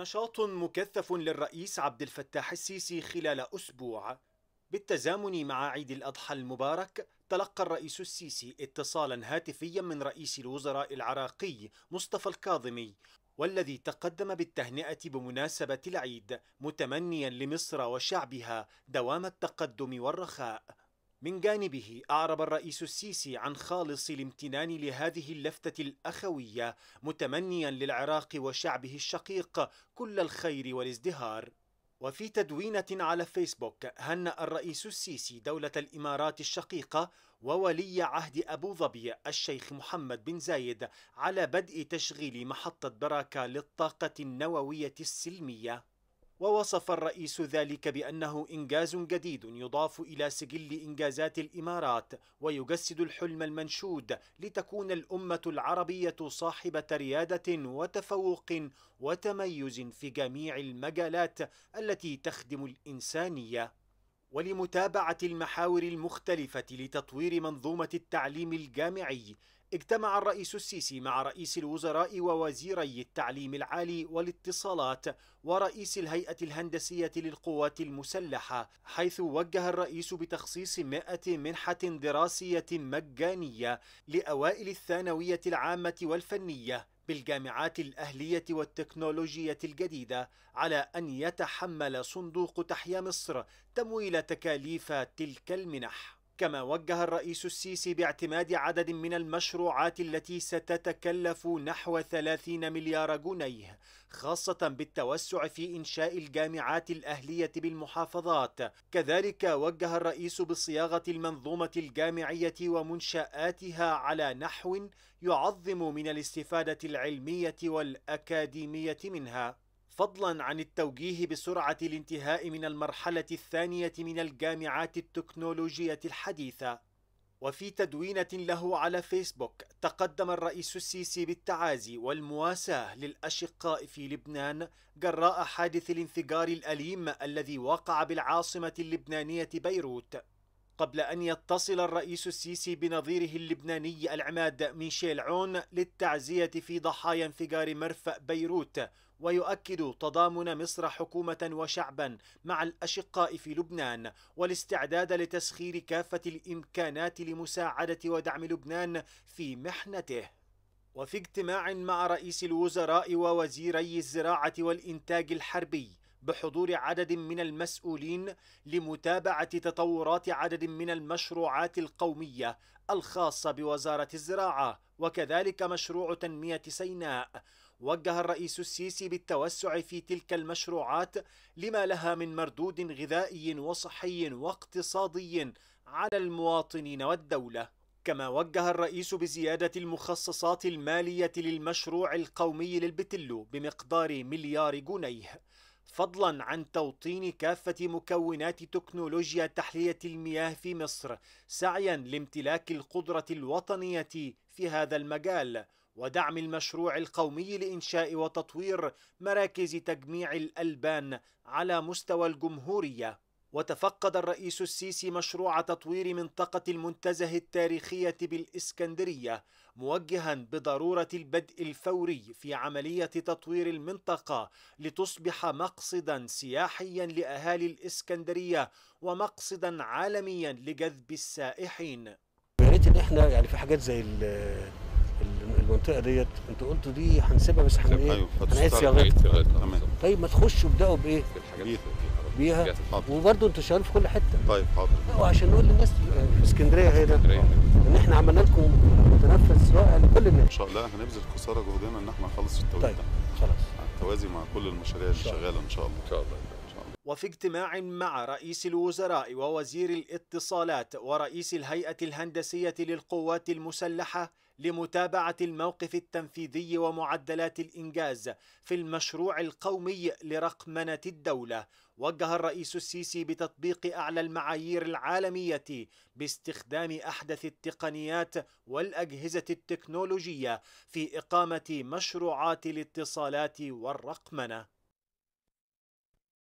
نشاط مكثف للرئيس عبد الفتاح السيسي خلال أسبوع بالتزامن مع عيد الأضحى المبارك تلقى الرئيس السيسي اتصالا هاتفيا من رئيس الوزراء العراقي مصطفى الكاظمي والذي تقدم بالتهنئة بمناسبة العيد متمنيا لمصر وشعبها دوام التقدم والرخاء من جانبه أعرب الرئيس السيسي عن خالص الامتنان لهذه اللفتة الأخوية متمنيا للعراق وشعبه الشقيق كل الخير والازدهار وفي تدوينة على فيسبوك هنأ الرئيس السيسي دولة الإمارات الشقيقة وولي عهد أبو ظبي الشيخ محمد بن زايد على بدء تشغيل محطة براكة للطاقة النووية السلمية ووصف الرئيس ذلك بأنه إنجاز جديد يضاف إلى سجل إنجازات الإمارات ويجسد الحلم المنشود لتكون الأمة العربية صاحبة ريادة وتفوق وتميز في جميع المجالات التي تخدم الإنسانية ولمتابعة المحاور المختلفة لتطوير منظومة التعليم الجامعي اجتمع الرئيس السيسي مع رئيس الوزراء ووزيري التعليم العالي والاتصالات ورئيس الهيئة الهندسية للقوات المسلحة حيث وجه الرئيس بتخصيص 100 منحة دراسية مجانية لأوائل الثانوية العامة والفنية بالجامعات الأهلية والتكنولوجية الجديدة على أن يتحمل صندوق تحيا مصر تمويل تكاليف تلك المنح كما وجه الرئيس السيسي باعتماد عدد من المشروعات التي ستتكلف نحو 30 مليار جنيه خاصة بالتوسع في إنشاء الجامعات الأهلية بالمحافظات كذلك وجه الرئيس بصياغة المنظومة الجامعية ومنشآتها على نحو يعظم من الاستفادة العلمية والأكاديمية منها فضلا عن التوجيه بسرعه الانتهاء من المرحله الثانيه من الجامعات التكنولوجيه الحديثه وفي تدوينه له على فيسبوك تقدم الرئيس السيسي بالتعازي والمواساه للاشقاء في لبنان جراء حادث الانفجار الاليم الذي وقع بالعاصمه اللبنانيه بيروت قبل أن يتصل الرئيس السيسي بنظيره اللبناني العماد ميشيل عون للتعزية في ضحايا انفجار مرفأ بيروت ويؤكد تضامن مصر حكومة وشعبا مع الأشقاء في لبنان والاستعداد لتسخير كافة الإمكانات لمساعدة ودعم لبنان في محنته وفي اجتماع مع رئيس الوزراء ووزيري الزراعة والإنتاج الحربي بحضور عدد من المسؤولين لمتابعة تطورات عدد من المشروعات القومية الخاصة بوزارة الزراعة وكذلك مشروع تنمية سيناء وجه الرئيس السيسي بالتوسع في تلك المشروعات لما لها من مردود غذائي وصحي واقتصادي على المواطنين والدوله كما وجه الرئيس بزيادة المخصصات المالية للمشروع القومي للبتلو بمقدار مليار جنيه فضلا عن توطين كافة مكونات تكنولوجيا تحلية المياه في مصر سعيا لامتلاك القدرة الوطنية في هذا المجال ودعم المشروع القومي لإنشاء وتطوير مراكز تجميع الألبان على مستوى الجمهورية وتفقد الرئيس السيسي مشروع تطوير منطقة المنتزه التاريخية بالإسكندرية موجها بضرورة البدء الفوري في عملية تطوير المنطقة لتصبح مقصدا سياحيا لأهالي الإسكندرية ومقصدا عالميا لجذب السائحين. يعني ان احنا يعني في حاجات زي المنطقه ديت انتوا قلتوا دي هنسيبها بس هن ايه؟ أيوه، هنعيد صياغتها طيب ما تخشوا ابداوا بايه؟ بالحاجات بيها وبرده انتوا شغالين في كل حته طيب حاضر وعشان نقول للناس آه، في اسكندريه هنا ان احنا عملنا لكم متنفس رائع لكل الناس ان شاء الله هنبذل قصارى جهدنا ان احنا نخلص في التوقيت طيب خلاص التوازي مع كل المشاريع اللي شغاله ان شاء الله ان شاء الله وفي اجتماع مع رئيس الوزراء ووزير الاتصالات ورئيس الهيئة الهندسية للقوات المسلحة لمتابعة الموقف التنفيذي ومعدلات الإنجاز في المشروع القومي لرقمنة الدولة وجه الرئيس السيسي بتطبيق أعلى المعايير العالمية باستخدام أحدث التقنيات والأجهزة التكنولوجية في إقامة مشروعات الاتصالات والرقمنة